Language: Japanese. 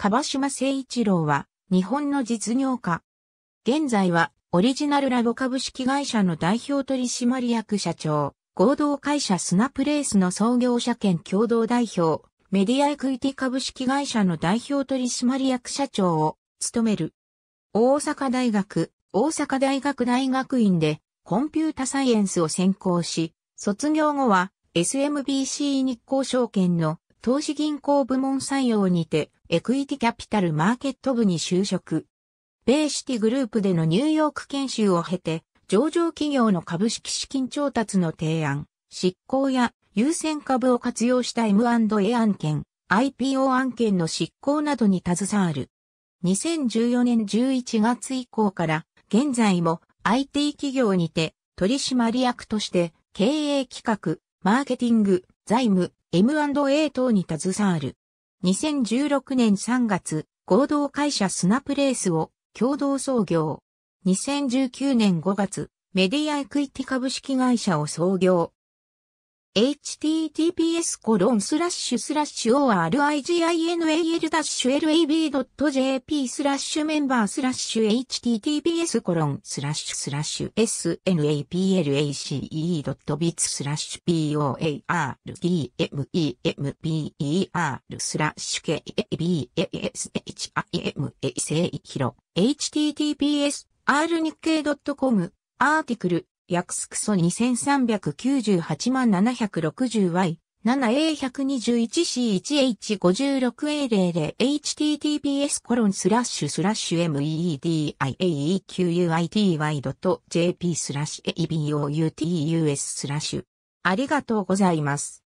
川島誠一郎は、日本の実業家。現在は、オリジナルラボ株式会社の代表取締役社長、合同会社スナプレースの創業者兼共同代表、メディアエクイティ株式会社の代表取締役社長を務める。大阪大学、大阪大学大学院でコンピュータサイエンスを専攻し、卒業後は SMBC 日興証券の投資銀行部門採用にてエクイティキャピタルマーケット部に就職。ベーシティグループでのニューヨーク研修を経て、上場企業の株式資金調達の提案、執行や優先株を活用した M&A 案件、IPO 案件の執行などに携わる。2014年11月以降から、現在も IT 企業にて取締役として経営企画、マーケティング、財務、M&A 等に携わる。2016年3月、合同会社スナプレースを共同創業。2019年5月、メディアエクイティ株式会社を創業。https original-lab.jp m e m b e r https snaplace.bits poardemember スラッシュ kabashima せいひろ https r 日経 .com アーティクル約スクソ 2398-760Y、7A121C1H56A00https コロンスラッシュスラッシュ meediaequity.jp スラッシュ eboutus スラッシュありがとうございます。